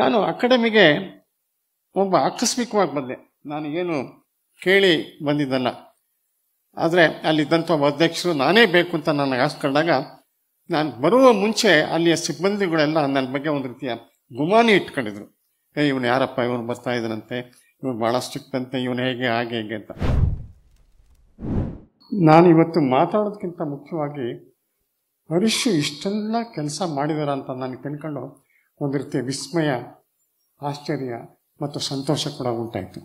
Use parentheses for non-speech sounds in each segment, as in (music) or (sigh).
ನಾನು ಅಕಾಡೆಮಿಗೆ ಒಬ್ಬ ಆಕಸ್ಮಿಕವಾಗಿ ಬಂದೆ ನಾನು ಏನು ಕೇಳಿ ಬಂದಿದ್ದಲ್ಲ ಆದರೆ ಅಲ್ಲಿದ್ದಂಥ ಒಬ್ಬ ಅಧ್ಯಕ್ಷರು ನಾನೇ ಬೇಕು ಅಂತ ನನಗೆ ಆಸ್ಕೊಂಡಾಗ ನಾನು ಬರುವ ಮುಂಚೆ ಅಲ್ಲಿಯ ಸಿಬ್ಬಂದಿಗಳೆಲ್ಲ ನನ್ನ ಬಗ್ಗೆ ಒಂದು ರೀತಿಯ ಗುಮಾನಿ ಇಟ್ಕೊಂಡಿದ್ರು ಏ ಇವನು ಯಾರಪ್ಪ ಇವನು ಬರ್ತಾ ಇದ್ದಾನಂತೆ ಇವನು ಭಾಳ ಸ್ಟ್ರಿಕ್ಟಂತೆ ಇವನು ಹೇಗೆ ಹಾಗೆ ಹೇಗೆ ಅಂತ ನಾನು ಇವತ್ತು ಮಾತಾಡೋದಕ್ಕಿಂತ ಮುಖ್ಯವಾಗಿ ಹರೀಶು ಇಷ್ಟೆಲ್ಲ ಕೆಲಸ ಮಾಡಿದಾರ ಅಂತ ನಾನು ತಿಳ್ಕೊಂಡು ಒಂದು ರೀತಿಯ ವಿಸ್ಮಯ ಆಶ್ಚರ್ಯ ಮತ್ತು ಸಂತೋಷ ಕೂಡ ಉಂಟಾಯಿತು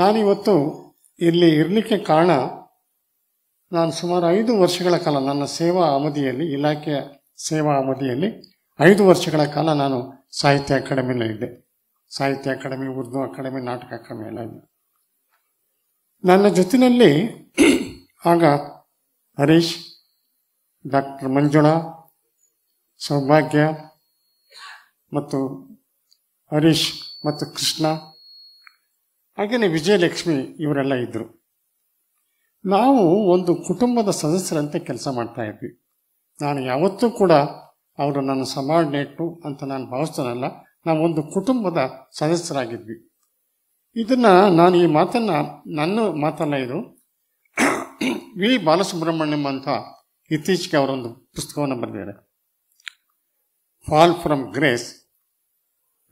ನಾನಿವತ್ತು ಇಲ್ಲಿ ಇರಲಿಕ್ಕೆ ಕಾರಣ ನಾನು ಸುಮಾರು ಐದು ವರ್ಷಗಳ ಕಾಲ ನನ್ನ ಸೇವಾ ಅವಧಿಯಲ್ಲಿ ಇಲಾಖೆಯ ಸೇವಾ ಅವಧಿಯಲ್ಲಿ ಐದು ವರ್ಷಗಳ ಕಾಲ ನಾನು ಸಾಹಿತ್ಯ ಅಕಾಡೆಮಿಯಲ್ಲಿದ್ದೆ ಇದ್ದೆ ಸಾಹಿತ್ಯ ಅಕಾಡೆಮಿ ಉರ್ದು ಅಕಾಡೆಮಿ ನಾಟಕ ಅಕಾಡೆಮಿ ಎಲ್ಲ ಇದ್ದೆ ನನ್ನ ಜೊತಿನಲ್ಲಿ ಆಗ ಹರೀಶ್ ಡಾಕ್ಟರ್ ಮಂಜುಳಾ ಸೌಭಾಗ್ಯ ಮತ್ತು ಹರೀಶ್ ಮತ್ತು ಕೃಷ್ಣ ಹಾಗೆಯೇ ವಿಜಯಲಕ್ಷ್ಮಿ ಇವರೆಲ್ಲ ಇದ್ದರು ನಾವು ಒಂದು ಕುಟುಂಬದ ಸದಸ್ಯರಂತೆ ಕೆಲಸ ಮಾಡ್ತಾ ಇದ್ವಿ ನಾನು ಯಾವತ್ತೂ ಕೂಡ ಅವರು ನನ್ನ ನೆಟ್ಟು ಅಂತ ನಾನು ಭಾವಿಸ್ತಾನಲ್ಲ ಒಂದು ಕುಟುಂಬದ ಸದಸ್ಯರಾಗಿದ್ವಿ ಇದನ್ನು ನಾನು ಈ ಮಾತನ್ನು ನನ್ನ ಮಾತಲ್ಲ ಇದು ವಿ ಬಾಲಸುಬ್ರಹ್ಮಣ್ಯಂ ಅಂತ ಇತ್ತೀಚೆಗೆ ಅವರೊಂದು ಪುಸ್ತಕವನ್ನು ಬರೆದಿದ್ದಾರೆ fall from grace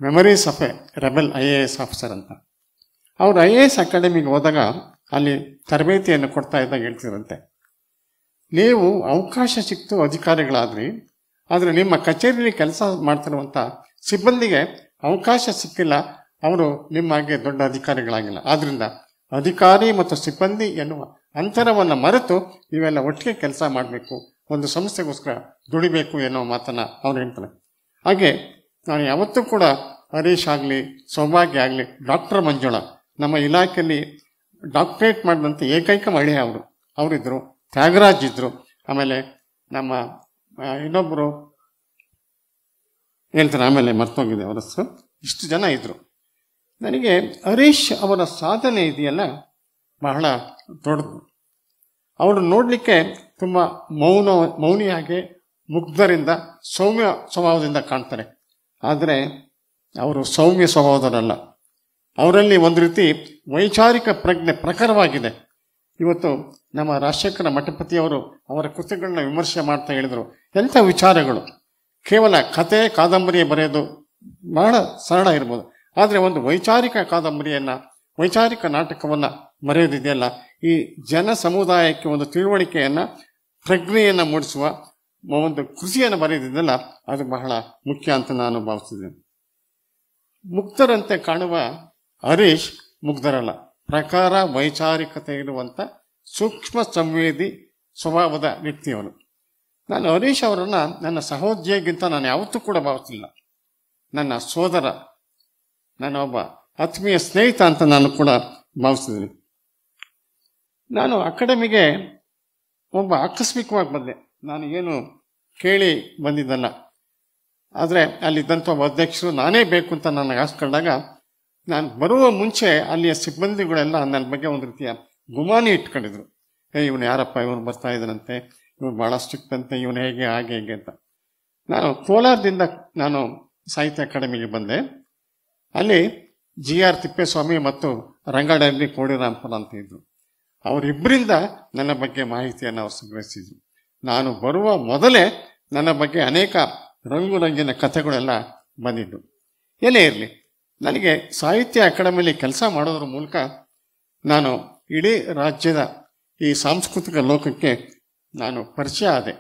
memories of a rebel I A S officer ಅಂತ ಅವರು ಐ ಎ ಎಸ್ ಅಕಾಡೆಮಿಗೆ ಹೋದಾಗ ಅಲ್ಲಿ ತರಬೇತಿಯನ್ನು ಕೊಡ್ತಾ ಇದ್ದಾಗ ಹೇಳ್ತಿರಂತೆ ನೀವು ಅವಕಾಶ ಸಿಕ್ತು ಅಧಿಕಾರಿಗಳಾದ್ರಿ ಆದರೆ ನಿಮ್ಮ ಕಚೇರಿಯಲ್ಲಿ ಕೆಲಸ ಮಾಡ್ತಿರುವಂಥ ಸಿಬ್ಬಂದಿಗೆ ಅವಕಾಶ ಸಿಕ್ಕಿಲ್ಲ ಅವರು ನಿಮ್ಮ ಹಾಗೆ ದೊಡ್ಡ ಅಧಿಕಾರಿಗಳಾಗಿಲ್ಲ ಆದ್ದರಿಂದ ಅಧಿಕಾರಿ ಮತ್ತು ಸಿಬ್ಬಂದಿ ಎನ್ನುವ ಅಂತರವನ್ನು ಮರೆತು ಇವೆಲ್ಲ ಒಟ್ಟಿಗೆ ಕೆಲಸ ಮಾಡಬೇಕು ಒಂದು ಸಂಸ್ಥೆಗೋಸ್ಕರ ದುಡಿಬೇಕು ಎನ್ನುವ ಮಾತನ್ನು ಅವ್ರು ಹೇಳ್ತಾರೆ ಹಾಗೆ ನಾನು ಯಾವತ್ತೂ ಕೂಡ ಹರೀಶ್ ಆಗಲಿ ಸೌಭಾಗ್ಯ ಆಗಲಿ ಡಾಕ್ಟರ್ ಮಂಜುಳ ನಮ್ಮ ಇಲಾಖೆಯಲ್ಲಿ ಡಾಕ್ಟ್ರೇಟ್ ಮಾಡಿದಂಥ ಏಕೈಕ ಮಹಿಳೆ ಅವರು ಅವರಿದ್ದರು ತ್ಯಾಗರಾಜ್ ಇದ್ದರು ಆಮೇಲೆ ನಮ್ಮ ಇನ್ನೊಬ್ಬರು ಹೇಳ್ತಾರೆ ಆಮೇಲೆ ಮರ್ತೋಗಿದೆ ಅವರ ಇಷ್ಟು ಜನ ಇದ್ದರು ನನಗೆ ಹರೀಶ್ ಅವರ ಸಾಧನೆ ಇದೆಯಲ್ಲ ಬಹಳ ದೊಡ್ಡದು ಅವರು ನೋಡಲಿಕ್ಕೆ ತುಂಬ ಮೌನ ಮೌನಿಯಾಗಿ ಮುಗ್ಧರಿಂದ ಸೌಮ್ಯ ಸ್ವಭಾವದಿಂದ ಕಾಣ್ತಾರೆ ಆದರೆ ಅವರು ಸೌಮ್ಯ ಸಹೋದರಲ್ಲ ಅವರಲ್ಲಿ ಒಂದು ರೀತಿ ವೈಚಾರಿಕ ಪ್ರಜ್ಞೆ ಪ್ರಖರವಾಗಿದೆ ಇವತ್ತು ನಮ್ಮ ರಾಜಶೇಖರ ಮಠಪತಿಯವರು ಅವರ ಕೃತಿಗಳನ್ನ ವಿಮರ್ಶೆ ಮಾಡ್ತಾ ಹೇಳಿದರು ಎಂಥ ವಿಚಾರಗಳು ಕೇವಲ ಕತೆ ಕಾದಂಬರಿ ಬರೆಯೋದು ಬಹಳ ಸರಳ ಇರ್ಬೋದು ಆದರೆ ಒಂದು ವೈಚಾರಿಕ ಕಾದಂಬರಿಯನ್ನು ವೈಚಾರಿಕ ನಾಟಕವನ್ನು ಬರೆಯೋದಿದೆಯಲ್ಲ ಈ ಜನ ಸಮುದಾಯಕ್ಕೆ ಒಂದು ತಿಳುವಳಿಕೆಯನ್ನು ಪ್ರಜ್ಞೆಯನ್ನು ಮೂಡಿಸುವ ಒಂದು ಕೃಷಿಯನ್ನು ಬರೆದಿದ್ದಲ್ಲ ಅದು ಬಹಳ ಮುಖ್ಯ ಅಂತ ನಾನು ಭಾವಿಸಿದ್ದೇನೆ ಮುಗ್ಧರಂತೆ ಕಾಣುವ ಹರೀಶ್ ಮುಗ್ಧರಲ್ಲ ಪ್ರಕಾರ ವೈಚಾರಿಕತೆ ಇರುವಂಥ ಸೂಕ್ಷ್ಮ ಸಂವೇದಿ ಸ್ವಭಾವದ ವ್ಯಕ್ತಿಯವರು ನಾನು ಹರೀಶ್ ಅವರನ್ನು ನನ್ನ ಸಹೋದ್ಯೋಗಿಂತ ನಾನು ಯಾವತ್ತೂ ಕೂಡ ಭಾವಿಸಿಲ್ಲ ನನ್ನ ಸೋದರ ನನ್ನ ಒಬ್ಬ ಆತ್ಮೀಯ ಸ್ನೇಹಿತ ಅಂತ ನಾನು ಕೂಡ ಭಾವಿಸಿದ್ದೀನಿ ನಾನು ಅಕಾಡೆಮಿಗೆ ಒಬ್ಬ ಆಕಸ್ಮಿಕವಾಗಿ ಬಂದೆ ನಾನು ಏನು ಕೇಳಿ ಬಂದಿದ್ದಲ್ಲ ಆದರೆ ಅಲ್ಲಿದ್ದಂಥ ಅಧ್ಯಕ್ಷರು ನಾನೇ ಬೇಕು ಅಂತ ನನಗೆ ಆಸ್ಕೊಂಡಾಗ ನಾನು ಬರುವ ಮುಂಚೆ ಅಲ್ಲಿಯ ಸಿಬ್ಬಂದಿಗಳೆಲ್ಲ ನನ್ನ ಬಗ್ಗೆ ಒಂದು ರೀತಿಯ ಗುಮಾನಿ ಇಟ್ಕೊಂಡಿದ್ರು ಏ ಇವನು ಯಾರಪ್ಪ ಇವನು ಬರ್ತಾ ಇದ್ದಾನಂತೆ ಇವನು ಭಾಳ ಸ್ಟ್ರಿಕ್ಟ್ ಅಂತೆ ಇವನು ಹೇಗೆ ಹಾಗೆ ಹೇಗೆ ಅಂತ ನಾನು ಕೋಲಾರದಿಂದ ನಾನು ಸಾಹಿತ್ಯ ಅಕಾಡೆಮಿಗೆ ಬಂದೆ ಅಲ್ಲಿ ಜಿ ಆರ್ ತಿಪ್ಪೇಸ್ವಾಮಿ ಮತ್ತು ರಂಗಡಹಳ್ಳಿ ಪುರ ಅಂತ ಇದ್ರು ಅವರಿಬ್ಬರಿಂದ ನನ್ನ ಬಗ್ಗೆ ಮಾಹಿತಿಯನ್ನು ಅವರು ಸಂಗ್ರಹಿಸಿದ್ರು ನಾನು ಬರುವ ಮೊದಲೇ ನನ್ನ ಬಗ್ಗೆ ಅನೇಕ ರಂಗು ರಂಗಿನ ಕಥೆಗಳೆಲ್ಲ ಬಂದಿದ್ದು ಏನೇ ಇರಲಿ ನನಗೆ ಸಾಹಿತ್ಯ ಅಕಾಡೆಮಿಯಲ್ಲಿ ಕೆಲಸ ಮಾಡೋದ್ರ ಮೂಲಕ ನಾನು ಇಡೀ ರಾಜ್ಯದ ಈ ಸಾಂಸ್ಕೃತಿಕ ಲೋಕಕ್ಕೆ ನಾನು ಪರಿಚಯ ಆದೆ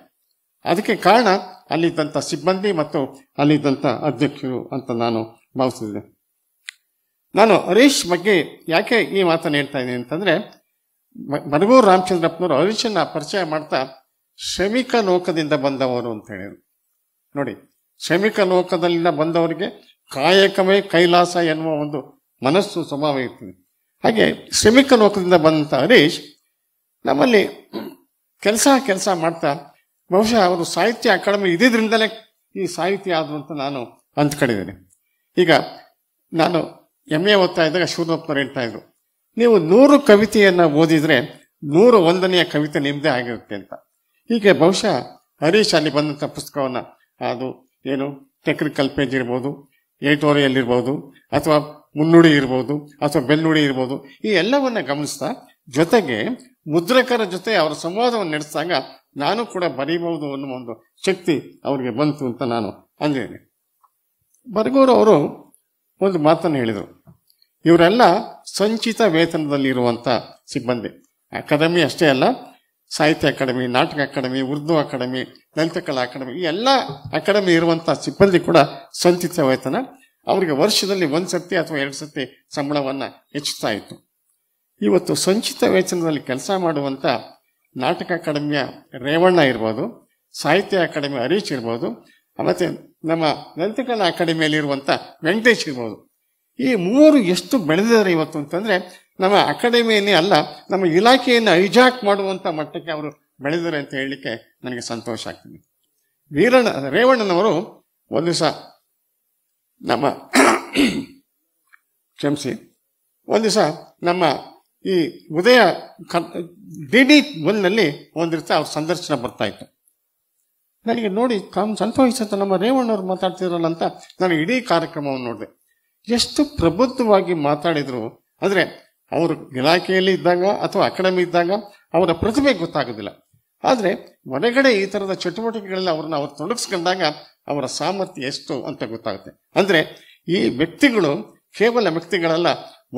ಅದಕ್ಕೆ ಕಾರಣ ಅಲ್ಲಿದ್ದಂಥ ಸಿಬ್ಬಂದಿ ಮತ್ತು ಅಲ್ಲಿದ್ದಂಥ ಅಧ್ಯಕ್ಷರು ಅಂತ ನಾನು ಭಾವಿಸಿದ್ದೆ ನಾನು ಹರೀಶ್ ಬಗ್ಗೆ ಯಾಕೆ ಈ ಮಾತನ್ನು ಹೇಳ್ತಾ ಇದ್ದೀನಿ ಅಂತಂದರೆ ಮರಗೂರು ರಾಮಚಂದ್ರಪ್ಪನವರು ಹರೀಶನ್ನ ಪರಿಚಯ ಮಾಡ್ತಾ ಶ್ರಮಿಕ ಲೋಕದಿಂದ ಬಂದವರು ಅಂತ ಹೇಳಿದ್ರು ನೋಡಿ ಶ್ರಮಿಕ ಲೋಕದಲ್ಲಿಂದ ಬಂದವರಿಗೆ ಕಾಯಕವೇ ಕೈಲಾಸ ಎನ್ನುವ ಒಂದು ಮನಸ್ಸು ಸ್ವಭಾವ ಇರ್ತದೆ ಹಾಗೆ ಶ್ರಮಿಕ ಲೋಕದಿಂದ ಬಂದಂಥ ಹರೀಶ್ ನಮ್ಮಲ್ಲಿ ಕೆಲಸ ಕೆಲಸ ಮಾಡ್ತಾ ಬಹುಶಃ ಅವರು ಸಾಹಿತ್ಯ ಅಕಾಡೆಮಿ ಇದ್ದಿದ್ರಿಂದಲೇ ಈ ಸಾಹಿತ್ಯ ಆದರು ಅಂತ ನಾನು ಅಂದ್ಕೊಂಡಿದ್ದೇನೆ ಈಗ ನಾನು ಎಮ್ ಎ ಓದ್ತಾ ಇದ್ದಾಗ ಶಿವನಪ್ಪನವ್ರು ಹೇಳ್ತಾ ಇದ್ರು ನೀವು ನೂರು ಕವಿತೆಯನ್ನು ಓದಿದರೆ ನೂರು ಒಂದನೆಯ ಕವಿತೆ ನಿಮ್ಮದೇ ಆಗಿರುತ್ತೆ ಅಂತ ಹೀಗೆ ಬಹುಶಃ ಹರೀಶ್ ಅಲ್ಲಿ ಬಂದಂಥ ಪುಸ್ತಕವನ್ನು ಅದು ಏನು ಟೆಕ್ನಿಕಲ್ ಪೇಜ್ ಇರ್ಬೋದು ಎಡಿಟೋರಿಯಲ್ ಇರ್ಬೋದು ಅಥವಾ ಮುನ್ನುಡಿ ಇರ್ಬೋದು ಅಥವಾ ಬೆನ್ನುಡಿ ಇರ್ಬೋದು ಈ ಎಲ್ಲವನ್ನ ಗಮನಿಸ್ತಾ ಜೊತೆಗೆ ಮುದ್ರಕರ ಜೊತೆ ಅವರ ಸಂವಾದವನ್ನು ನಡೆಸಿದಾಗ ನಾನು ಕೂಡ ಬರೀಬಹುದು ಅನ್ನುವ ಒಂದು ಶಕ್ತಿ ಅವರಿಗೆ ಬಂತು ಅಂತ ನಾನು ಅಂದಿದ್ದೇನೆ ಬರಗೂರು ಅವರು ಒಂದು ಮಾತನ್ನು ಹೇಳಿದರು ಇವರೆಲ್ಲ ಸಂಚಿತ ವೇತನದಲ್ಲಿ ಇರುವಂಥ ಸಿಬ್ಬಂದಿ ಅಕಾಡೆಮಿ ಅಷ್ಟೇ ಅಲ್ಲ ಸಾಹಿತ್ಯ ಅಕಾಡೆಮಿ ನಾಟಕ ಅಕಾಡೆಮಿ ಉರ್ದು ಅಕಾಡೆಮಿ ಲಲಿತ ಕಲಾ ಅಕಾಡೆಮಿ ಈ ಎಲ್ಲ ಅಕಾಡೆಮಿ ಇರುವಂತಹ ಸಿಬ್ಬಂದಿ ಕೂಡ ಸಂಚಿತ ವೇತನ ಅವರಿಗೆ ವರ್ಷದಲ್ಲಿ ಒಂದು ಸರ್ತಿ ಅಥವಾ ಎರಡು ಸತಿ ಸಂಬಳವನ್ನು ಹೆಚ್ಚುತ್ತಾ ಇತ್ತು ಇವತ್ತು ಸಂಚಿತ ವೇತನದಲ್ಲಿ ಕೆಲಸ ಮಾಡುವಂಥ ನಾಟಕ ಅಕಾಡೆಮಿಯ ರೇವಣ್ಣ ಇರ್ಬೋದು ಸಾಹಿತ್ಯ ಅಕಾಡೆಮಿ ಹರೀಶ್ ಇರ್ಬೋದು ಮತ್ತು ನಮ್ಮ ಅಕಾಡೆಮಿಯಲ್ಲಿ ಅಕಾಡೆಮಿಯಲ್ಲಿರುವಂಥ ವೆಂಕಟೇಶ್ ಇರ್ಬೋದು ಈ ಮೂರು ಎಷ್ಟು ಬೆಳೆದಿದ್ದಾರೆ ಇವತ್ತು ಅಂತಂದರೆ ನಮ್ಮ ಅಕಾಡೆಮಿಯನ್ನೇ ಅಲ್ಲ ನಮ್ಮ ಇಲಾಖೆಯನ್ನು ಐಜಾಕ್ ಮಾಡುವಂಥ ಮಟ್ಟಕ್ಕೆ ಅವರು ಬೆಳೆದರೆ ಅಂತ ಹೇಳಲಿಕ್ಕೆ ನನಗೆ ಸಂತೋಷ ಆಗ್ತಿದೆ ವೀರಣ್ಣ ರೇವಣ್ಣನವರು ಒಂದು ದಿವಸ ನಮ್ಮ (coughs) ಕ್ಷಮಿಸಿ ಒಂದು ದಿವಸ ನಮ್ಮ ಈ ಉದಯ ಡಿ ಡಿ ಒನ್ನಲ್ಲಿ ಒಂದಿರ್ತಾ ಅವ್ರ ಸಂದರ್ಶನ ಬರ್ತಾ ಇತ್ತು ನನಗೆ ನೋಡಿ ಕಾಮ್ ಸಂತೋಷಿಸುತ್ತೆ ನಮ್ಮ ರೇವಣ್ಣವ್ರು ಮಾತಾಡ್ತಿದ್ರಲ್ಲ ಅಂತ ನಾನು ಇಡೀ ಕಾರ್ಯಕ್ರಮವನ್ನು ನೋಡಿದೆ ಎಷ್ಟು ಪ್ರಬುದ್ಧವಾಗಿ ಮಾತಾಡಿದರು ಅಂದರೆ ಅವರು ಇಲಾಖೆಯಲ್ಲಿ ಇದ್ದಾಗ ಅಥವಾ ಅಕಾಡೆಮಿ ಇದ್ದಾಗ ಅವರ ಪ್ರತಿಭೆ ಗೊತ್ತಾಗೋದಿಲ್ಲ ಆದರೆ ಹೊರಗಡೆ ಈ ಥರದ ಚಟುವಟಿಕೆಗಳಲ್ಲಿ ಅವ್ರನ್ನ ಅವ್ರು ತೊಡಗಿಸ್ಕೊಂಡಾಗ ಅವರ ಸಾಮರ್ಥ್ಯ ಎಷ್ಟು ಅಂತ ಗೊತ್ತಾಗುತ್ತೆ ಅಂದರೆ ಈ ವ್ಯಕ್ತಿಗಳು ಕೇವಲ ವ್ಯಕ್ತಿಗಳಲ್ಲ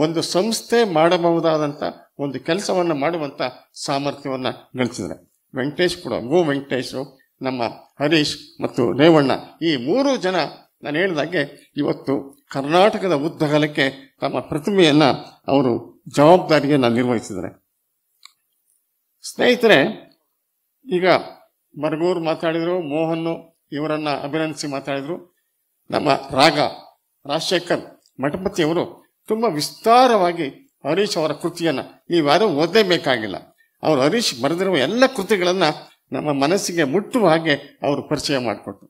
ಒಂದು ಸಂಸ್ಥೆ ಮಾಡಬಹುದಾದಂಥ ಒಂದು ಕೆಲಸವನ್ನು ಮಾಡುವಂಥ ಸಾಮರ್ಥ್ಯವನ್ನು ಗಳಿಸಿದ್ದಾರೆ ವೆಂಕಟೇಶ್ ಕೂಡ ಗೋ ವೆಂಕಟೇಶ್ ನಮ್ಮ ಹರೀಶ್ ಮತ್ತು ರೇವಣ್ಣ ಈ ಮೂರು ಜನ ನಾನು ಹೇಳಿದಾಗೆ ಇವತ್ತು ಕರ್ನಾಟಕದ ಉದ್ದಗಲಕ್ಕೆ ತಮ್ಮ ಪ್ರತಿಮೆಯನ್ನು ಅವರು ಜವಾಬ್ದಾರಿಯನ್ನು ನಿರ್ವಹಿಸಿದರೆ ಸ್ನೇಹಿತರೆ ಈಗ ಬರಗೂರು ಮಾತಾಡಿದರು ಮೋಹನ್ ಇವರನ್ನ ಅಭಿನಂದಿಸಿ ಮಾತಾಡಿದರು ನಮ್ಮ ರಾಗ ರಾಜಶೇಖರ್ ಮಠಪತಿಯವರು ತುಂಬ ವಿಸ್ತಾರವಾಗಿ ಹರೀಶ್ ಅವರ ಕೃತಿಯನ್ನು ನೀವು ಯಾರೂ ಓದಲೇಬೇಕಾಗಿಲ್ಲ ಅವರು ಹರೀಶ್ ಬರೆದಿರುವ ಎಲ್ಲ ಕೃತಿಗಳನ್ನು ನಮ್ಮ ಮನಸ್ಸಿಗೆ ಮುಟ್ಟುವ ಹಾಗೆ ಅವರು ಪರಿಚಯ ಮಾಡಿಕೊಟ್ರು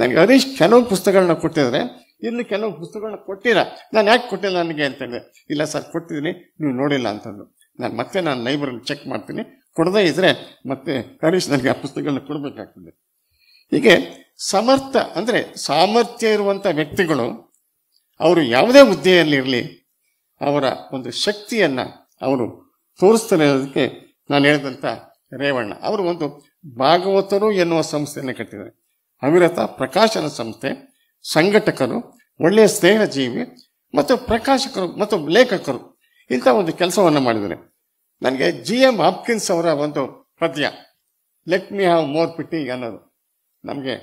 ನನಗೆ ಹರೀಶ್ ಕೆಲವು ಪುಸ್ತಕಗಳನ್ನ ಕೊಟ್ಟಿದ್ರೆ ಇಲ್ಲಿ ಕೆಲವು ಪುಸ್ತಕಗಳನ್ನ ಕೊಟ್ಟಿರ ನಾನು ಯಾಕೆ ಕೊಟ್ಟಿಲ್ಲ ನನಗೆ ಅಂತಂದ್ರೆ ಇಲ್ಲ ಸರ್ ಕೊಟ್ಟಿದ್ದೀನಿ ನೀವು ನೋಡಿಲ್ಲ ಅಂತಂದು ನಾನು ಮತ್ತೆ ನಾನು ಲೈಬ್ರರಿ ಚೆಕ್ ಮಾಡ್ತೀನಿ ಕೊಡದೇ ಇದ್ದರೆ ಮತ್ತೆ ಹರೀಶ್ ನನಗೆ ಆ ಪುಸ್ತಕಗಳನ್ನ ಕೊಡಬೇಕಾಗ್ತದೆ ಹೀಗೆ ಸಮರ್ಥ ಅಂದರೆ ಸಾಮರ್ಥ್ಯ ಇರುವಂಥ ವ್ಯಕ್ತಿಗಳು ಅವರು ಯಾವುದೇ ಹುದ್ದೆಯಲ್ಲಿರಲಿ ಅವರ ಒಂದು ಶಕ್ತಿಯನ್ನು ಅವರು ತೋರಿಸ್ತಾರೆ ಅನ್ನೋದಕ್ಕೆ ನಾನು ಹೇಳಿದಂಥ ರೇವಣ್ಣ ಅವರು ಒಂದು ಭಾಗವತರು ಎನ್ನುವ ಸಂಸ್ಥೆಯನ್ನು ಕಟ್ಟಿದ್ದಾರೆ ಅವಿರತ ಪ್ರಕಾಶನ ಸಂಸ್ಥೆ ಸಂಘಟಕರು ಒಳ್ಳೆಯ ಸ್ನೇಹಜೀವಿ ಮತ್ತು ಪ್ರಕಾಶಕರು ಮತ್ತು ಲೇಖಕರು ಇಂಥ ಒಂದು ಕೆಲಸವನ್ನು ಮಾಡಿದ್ದಾರೆ ನನಗೆ ಜಿ ಎಮ್ ಹಾಪ್ಕಿನ್ಸ್ ಅವರ ಒಂದು ಪದ್ಯ let me have more pity ಅನ್ನೋದು ನಮಗೆ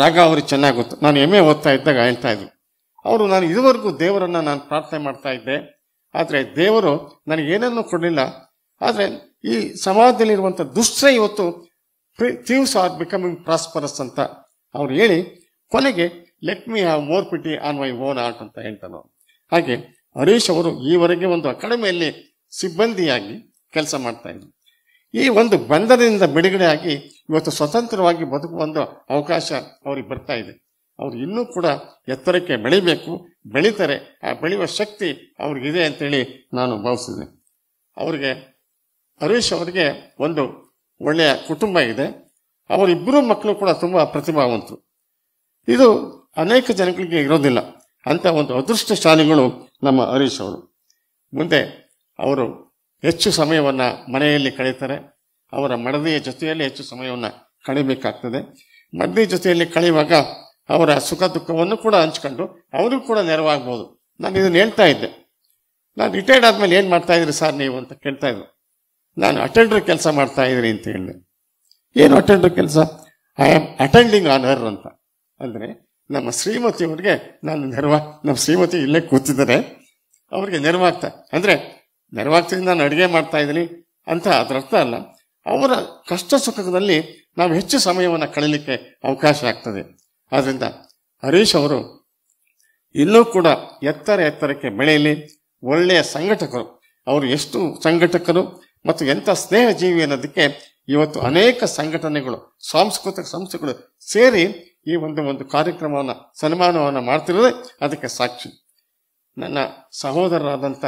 ರಾಗ ಅವರು ಚೆನ್ನಾಗಿ ಗೊತ್ತು ನಾನು ಎಮ್ ಎ ಓದ್ತಾ ಇದ್ದಾಗ ಹೇಳ್ತಾ ಇದ್ರು ಅವರು ನಾನು ಇದುವರೆಗೂ ದೇವರನ್ನು ನಾನು ಪ್ರಾರ್ಥನೆ ಮಾಡ್ತಾ ಇದ್ದೆ ಆದರೆ ದೇವರು ನನಗೇನನ್ನೂ ಕೊಡಲಿಲ್ಲ ಆದರೆ ಈ ಸಮಾಜದಲ್ಲಿರುವಂಥ ದುಷ್ಟ್ರ ಇವತ್ತು ಥೀವ್ಸ್ ಆರ್ ಬಿಕಮಿಂಗ್ ಪ್ರಾಸ್ಪರಸ್ ಅಂತ ಅವ್ರು ಹೇಳಿ ಕೊನೆಗೆ let me have more pity on my own art ಅಂತ ಹೇಳ್ತಾನೆ ಹಾಗೆ ಹರೀಶ್ ಅವರು ಈವರೆಗೆ ಒಂದು ಅಕಾಡೆಮಿಯಲ್ಲಿ ಸಿಬ್ಬಂದಿಯಾಗಿ ಕೆಲಸ ಮಾಡ್ತಾ ಇದ್ರು ಈ ಒಂದು ಬಂಧನದಿಂದ ಬಿಡುಗಡೆ ಆಗಿ ಇವತ್ತು ಸ್ವತಂತ್ರವಾಗಿ ಬದುಕುವ ಒಂದು ಅವಕಾಶ ಅವ್ರಿಗೆ ಬರ್ತಾ ಇದೆ ಅವ್ರು ಇನ್ನೂ ಕೂಡ ಎತ್ತರಕ್ಕೆ ಬೆಳಿಬೇಕು ಬೆಳೀತಾರೆ ಆ ಬೆಳೆಯುವ ಶಕ್ತಿ ಅವ್ರಿಗಿದೆ ಅಂತೇಳಿ ನಾನು ಭಾವಿಸಿದೆ ಅವರಿಗೆ ಹರೀಶ್ ಅವರಿಗೆ ಒಂದು ಒಳ್ಳೆಯ ಕುಟುಂಬ ಇದೆ ಅವರಿಬ್ಬರು ಮಕ್ಕಳು ಕೂಡ ತುಂಬ ಪ್ರತಿಭಾವಂತರು ಇದು ಅನೇಕ ಜನಗಳಿಗೆ ಇರೋದಿಲ್ಲ ಅಂತ ಒಂದು ಅದೃಷ್ಟಶಾಲಿಗಳು ನಮ್ಮ ಹರೀಶ್ ಅವರು ಮುಂದೆ ಅವರು ಹೆಚ್ಚು ಸಮಯವನ್ನು ಮನೆಯಲ್ಲಿ ಕಳೀತಾರೆ ಅವರ ಮಡದಿಯ ಜೊತೆಯಲ್ಲಿ ಹೆಚ್ಚು ಸಮಯವನ್ನು ಕಳಿಬೇಕಾಗ್ತದೆ ಮಡದಿ ಜೊತೆಯಲ್ಲಿ ಕಳೆಯುವಾಗ ಅವರ ಸುಖ ದುಃಖವನ್ನು ಕೂಡ ಹಂಚ್ಕೊಂಡು ಅವರಿಗೂ ಕೂಡ ನೆರವಾಗ್ಬೋದು ನಾನು ಇದನ್ನು ಹೇಳ್ತಾ ಇದ್ದೆ ನಾನು ರಿಟೈರ್ಡ್ ಆದಮೇಲೆ ಏನು ಮಾಡ್ತಾ ಇದ್ರಿ ಸರ್ ನೀವು ಅಂತ ಕೇಳ್ತಾ ಇದ್ರು ನಾನು ಅಟೆಂಡರ್ ಕೆಲಸ ಮಾಡ್ತಾ ಇದ್ದೀನಿ ಅಂತ ಹೇಳಿದೆ ಏನು ಅಟೆಂಡರ್ ಕೆಲಸ ಐ ಆಮ್ ಅಟೆಂಡಿಂಗ್ ಆನರ್ ಅಂತ ಅಂದರೆ ನಮ್ಮ ಶ್ರೀಮತಿ ಅವರಿಗೆ ನಾನು ನೆರವ ನಮ್ಮ ಶ್ರೀಮತಿ ಇಲ್ಲೇ ಕೂತಿದ್ದಾರೆ ಅವರಿಗೆ ನೆರವಾಗ್ತಾ ಅಂದರೆ ನೆರವಾಗ್ತೀನಿ ನಾನು ಅಡುಗೆ ಮಾಡ್ತಾ ಇದ್ದೀನಿ ಅಂತ ಅರ್ಥ ಅಲ್ಲ ಅವರ ಕಷ್ಟ ಸುಖದಲ್ಲಿ ನಾವು ಹೆಚ್ಚು ಸಮಯವನ್ನು ಕಳೀಲಿಕ್ಕೆ ಅವಕಾಶ ಆಗ್ತದೆ ಆದ್ದರಿಂದ ಹರೀಶ್ ಅವರು ಇನ್ನೂ ಕೂಡ ಎತ್ತರ ಎತ್ತರಕ್ಕೆ ಬೆಳೆಯಲಿ ಒಳ್ಳೆಯ ಸಂಘಟಕರು ಅವರು ಎಷ್ಟು ಸಂಘಟಕರು ಮತ್ತು ಎಂಥ ಸ್ನೇಹ ಜೀವಿ ಅನ್ನೋದಕ್ಕೆ ಇವತ್ತು ಅನೇಕ ಸಂಘಟನೆಗಳು ಸಾಂಸ್ಕೃತಿಕ ಸಂಸ್ಥೆಗಳು ಸೇರಿ ಈ ಒಂದು ಒಂದು ಕಾರ್ಯಕ್ರಮವನ್ನು ಸನ್ಮಾನವನ್ನು ಮಾಡ್ತಿರೋದೇ ಅದಕ್ಕೆ ಸಾಕ್ಷಿ ನನ್ನ ಸಹೋದರರಾದಂಥ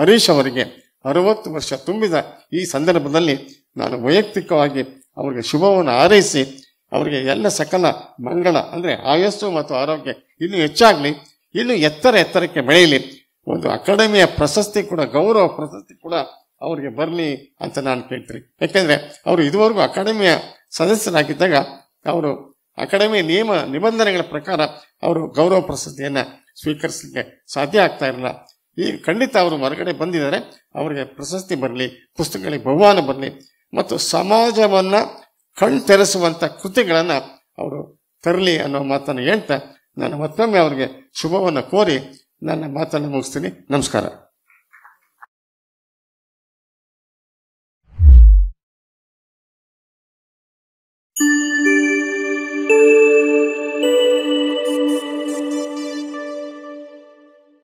ಹರೀಶ್ ಅವರಿಗೆ ಅರವತ್ತು ವರ್ಷ ತುಂಬಿದ ಈ ಸಂದರ್ಭದಲ್ಲಿ ನಾನು ವೈಯಕ್ತಿಕವಾಗಿ ಅವರಿಗೆ ಶುಭವನ್ನು ಹಾರೈಸಿ ಅವರಿಗೆ ಎಲ್ಲ ಸಕಲ ಮಂಗಳ ಅಂದರೆ ಆಯಸ್ಸು ಮತ್ತು ಆರೋಗ್ಯ ಇನ್ನೂ ಹೆಚ್ಚಾಗಲಿ ಇನ್ನೂ ಎತ್ತರ ಎತ್ತರಕ್ಕೆ ಬೆಳೆಯಲಿ ಒಂದು ಅಕಾಡೆಮಿಯ ಪ್ರಶಸ್ತಿ ಕೂಡ ಗೌರವ ಪ್ರಶಸ್ತಿ ಕೂಡ ಅವರಿಗೆ ಬರಲಿ ಅಂತ ನಾನು ಕೇಳ್ತೀನಿ ಯಾಕೆಂದರೆ ಅವರು ಇದುವರೆಗೂ ಅಕಾಡೆಮಿಯ ಸದಸ್ಯರಾಗಿದ್ದಾಗ ಅವರು ಅಕಾಡೆಮಿ ನಿಯಮ ನಿಬಂಧನೆಗಳ ಪ್ರಕಾರ ಅವರು ಗೌರವ ಪ್ರಶಸ್ತಿಯನ್ನು ಸ್ವೀಕರಿಸಲಿಕ್ಕೆ ಸಾಧ್ಯ ಆಗ್ತಾ ಇರಲಿಲ್ಲ ಈ ಖಂಡಿತ ಅವರು ಹೊರಗಡೆ ಬಂದಿದ್ದಾರೆ ಅವರಿಗೆ ಪ್ರಶಸ್ತಿ ಬರಲಿ ಪುಸ್ತಕಗಳಿಗೆ ಬಹುಮಾನ ಬರಲಿ ಮತ್ತು ಸಮಾಜವನ್ನು ಕಣ್ತೆರೆಸುವಂಥ ಕೃತಿಗಳನ್ನು ಅವರು ತರಲಿ ಅನ್ನೋ ಮಾತನ್ನು ಹೇಳ್ತಾ ನಾನು ಮತ್ತೊಮ್ಮೆ ಅವರಿಗೆ ಶುಭವನ್ನು ಕೋರಿ ನನ್ನ ಮಾತನ್ನು ಮುಗಿಸ್ತೀನಿ ನಮಸ್ಕಾರ